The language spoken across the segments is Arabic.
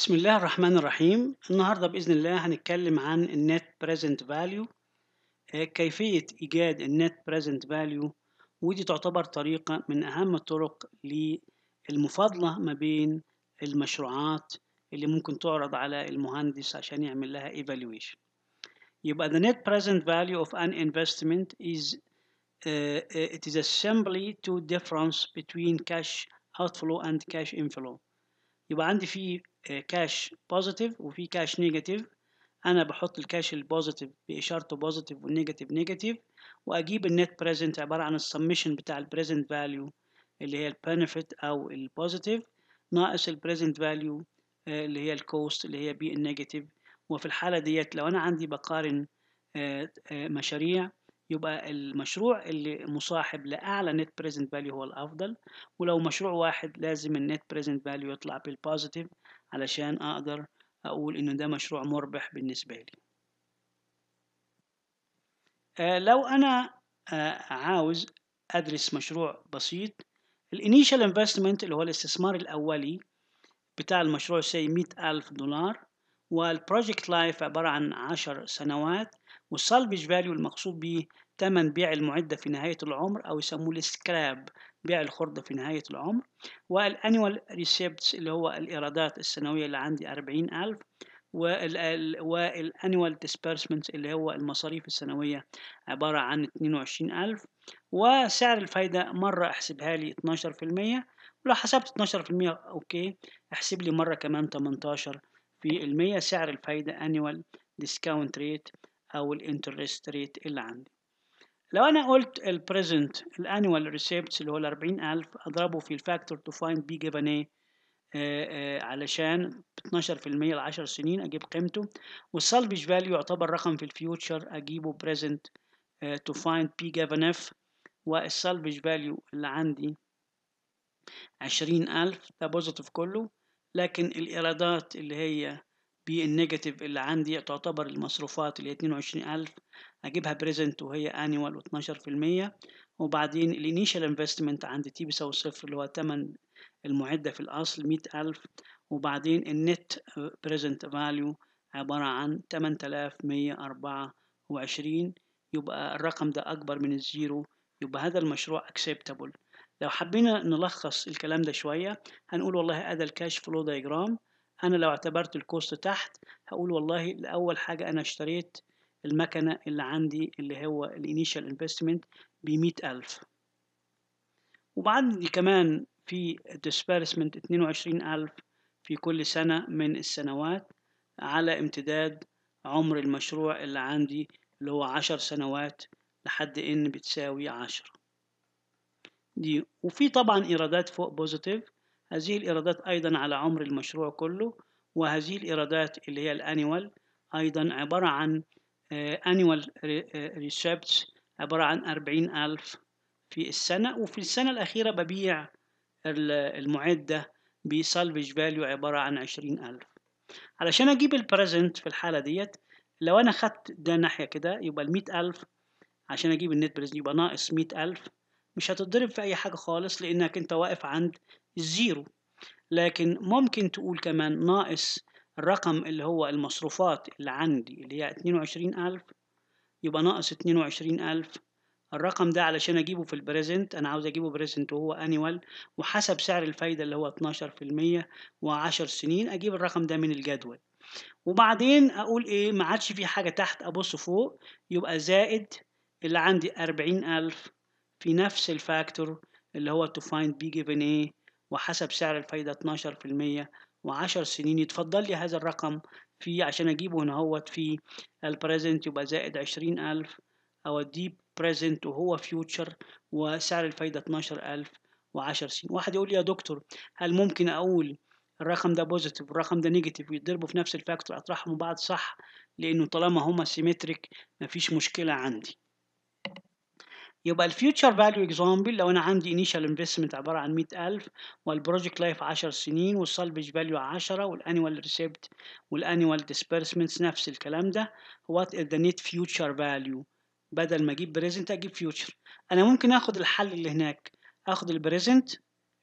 بسم الله الرحمن الرحيم النهاردة بإذن الله هنتكلم عن النت present value آه، كيفية إيجاد النت present value ودي تعتبر طريقة من أهم الطرق للمفاضلة ما بين المشروعات اللي ممكن تعرض على المهندس عشان يعمل لها evaluation يبقى the net present value of an investment is uh, it is a simply two difference between cash outflow and cash inflow يبقى عندي في كاش بوزيتيف وفي كاش نيجاتيف انا بحط الكاش البوزيتيف باشارته بوزيتيف والنيجاتيف نيجاتيف واجيب النت بريزنت عباره عن السمشن بتاع البريزنت فاليو اللي هي البنفيت او البوزيتيف ناقص البريزنت فاليو آه، اللي هي الكوست اللي هي بي النيجاتيف وفي الحاله ديت لو انا عندي بقارن آه، آه، مشاريع يبقى المشروع اللي مصاحب لأعلى نت بريزنت فاليو هو الأفضل ولو مشروع واحد لازم النت بريزنت فاليو يطلع بالبوزيتيف علشان أقدر أقول إنه ده مشروع مربح بالنسبة لي آه لو أنا آه عاوز أدرس مشروع بسيط الانيشال انفستمنت اللي هو الاستثمار الأولي بتاع المشروع سي مئة ألف دولار والبروجكت لايف عبارة عن عشر سنوات والسالفج فاليو المقصود به تمن بيع المعدة في نهاية العمر أو يسموه السكراب بيع الخردة في نهاية العمر والأنيوال ريسيبتس اللي هو الإيرادات السنوية اللي عندي أربعين ألف والأنيوال ديسبيرسمنت اللي هو المصاريف السنوية عبارة عن اتنين وعشرين ألف وسعر الفايدة مرة احسبها لي اتناشر في المية ولو حسبت اتناشر في المية أوكي احسب لي مرة كمان تمنتاشر في المية سعر الفايدة annual discount rate او الانترست ريت اللي عندي لو انا قلت البريزنت الانوال ريسيبتس اللي هو ال 40000 اضربه في الفاكتور تو فايند بي جيفن ايه علشان 12% ل 10 سنين اجيب قيمته والسالفج فاليو يعتبر رقم في الفيوتشر اجيبه بريزنت تو فايند بي جيفن اف والسالفج فاليو اللي عندي 20000 ده بوزيتيف كله لكن الايرادات اللي هي بالنيجاتيف اللي عندي تعتبر المصروفات اللي هي 22000 اجيبها بريزنت وهي انيوال 12% وبعدين الانيشال انفستمنت عند تي بيساوي صفر اللي هو تمن المعدة في الأصل 100000 وبعدين النت بريزنت فاليو عبارة عن 8124 يبقى الرقم ده أكبر من الزيرو يبقى هذا المشروع اكسبتابل لو حبينا نلخص الكلام ده شوية هنقول والله هذا الكاش فلو دايجرام انا لو اعتبرت الكوست تحت هقول والله لاول حاجه انا اشتريت المكنه اللي عندي اللي هو الانيشال انفستمنت ب ألف وبعد كمان في وعشرين 22000 في كل سنة من السنوات على امتداد عمر المشروع اللي عندي اللي هو عشر سنوات لحد ان بتساوي عشرة دي وفي طبعا ايرادات فوق بوزيتيف هذه الإيرادات أيضا على عمر المشروع كله وهذه الإيرادات اللي هي الأنيوال أيضا عبارة عن أنيوال آه، آه، ريسبتس عبارة عن أربعين ألف في السنة وفي السنة الأخيرة ببيع المعدة بسالفج فاليو عبارة عن عشرين ألف علشان أجيب البريزنت في الحالة ديت لو أنا خدت ده ناحية كده يبقى المية ألف عشان أجيب النت بريزنت يبقى ناقص مية ألف مش هتتضرب في أي حاجة خالص لأنك أنت واقف عند زيرو لكن ممكن تقول كمان ناقص الرقم اللي هو المصروفات اللي عندي اللي هي 22000 يبقى ناقص 22000 الرقم ده علشان اجيبه في البريزنت انا عاوز اجيبه بريزنت وهو انيوال وحسب سعر الفايده اللي هو 12% و10 سنين اجيب الرقم ده من الجدول وبعدين اقول ايه ما عادش في حاجه تحت ابص فوق يبقى زائد اللي عندي 40000 في نفس الفاكتور اللي هو to find b given a وحسب سعر الفايدة 12% وعشر سنين يتفضل لي هذا الرقم في عشان أجيبه هنا هوت في البريزنت يبقى زائد عشرين ألف أوديه بريزنت وهو فيوتشر وسعر الفايدة 12000 وعشر سنين واحد يقول لي يا دكتور هل ممكن أقول الرقم ده بوزيتيف والرقم ده نيجاتيف ويتضربوا في نفس الفاكتور اطرحهم بعض صح لانه طالما هما سيمتريك مفيش مشكله عندي يبقى الفيوتشر فاليو اكزامبل لو انا عندي انيشال انفستمنت عباره عن 100000 والبروجكت لايف 10 سنين والسالفج فاليو 10 والانيوال ريسيبت والانيوال ديسبيرسمنتس نفس الكلام ده وات ذا نيت فيوتشر فاليو بدل ما اجيب بريزنت اجيب فيوتشر انا ممكن اخد الحل اللي هناك اخد البريزنت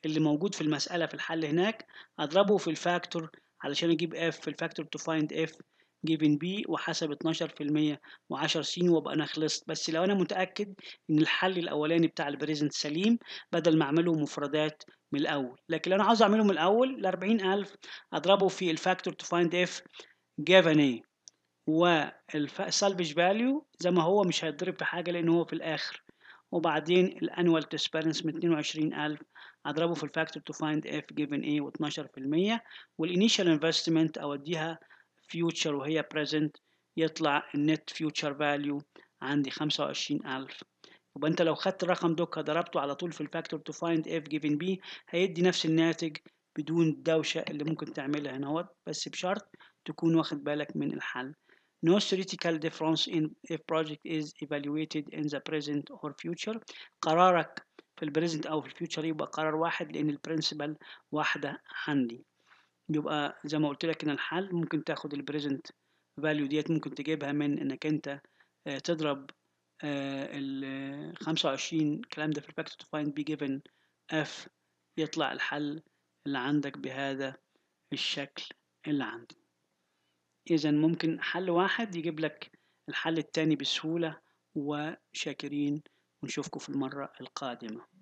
اللي موجود في المساله في الحل هناك اضربه في الفاكتور علشان اجيب اف في الفاكتور تو فايند اف جيفن بي وحسب 12% و10 سين وابقى انا خلصت بس لو انا متاكد ان الحل الاولاني بتاع البريزنت سليم بدل ما اعمله مفردات من الاول لكن لو انا عاوز اعمله من الاول ال 40000 اضربه في الفاكتور تو فايند اف جيفن ايه والسالفج فاليو زي ما هو مش هيتضرب في حاجه لان هو في الاخر وبعدين الانوال تسبيرنس من 22000 اضربه في الفاكتور تو فايند اف جيفن ايه و12% والانيشال انفستمنت اوديها future وهي present يطلع النت future value عندي 25000 يبقى انت لو خدت الرقم دوكا ضربته على طول في الفاكتور تو فايند اف جيفن بي هيدي نفس الناتج بدون الدوشه اللي ممكن تعملها هنا اهوت بس بشرط تكون واخد بالك من الحل No theoretical difference in if project is evaluated in the present or future قرارك في البريزنت او في الفيوتشر يبقى قرار واحد لان البرنسبل واحده عندي يبقى زي ما قلت لك ان الحل ممكن تاخد البريزنت فاليو ديت ممكن تجيبها من انك انت آه، تضرب آه، ال 25 الكلام ده في الفاكتور تو فايند بي جيفن اف يطلع الحل اللي عندك بهذا الشكل اللي عندي اذا ممكن حل واحد يجيب لك الحل التاني بسهولة وشاكرين ونشوفكم في المرة القادمة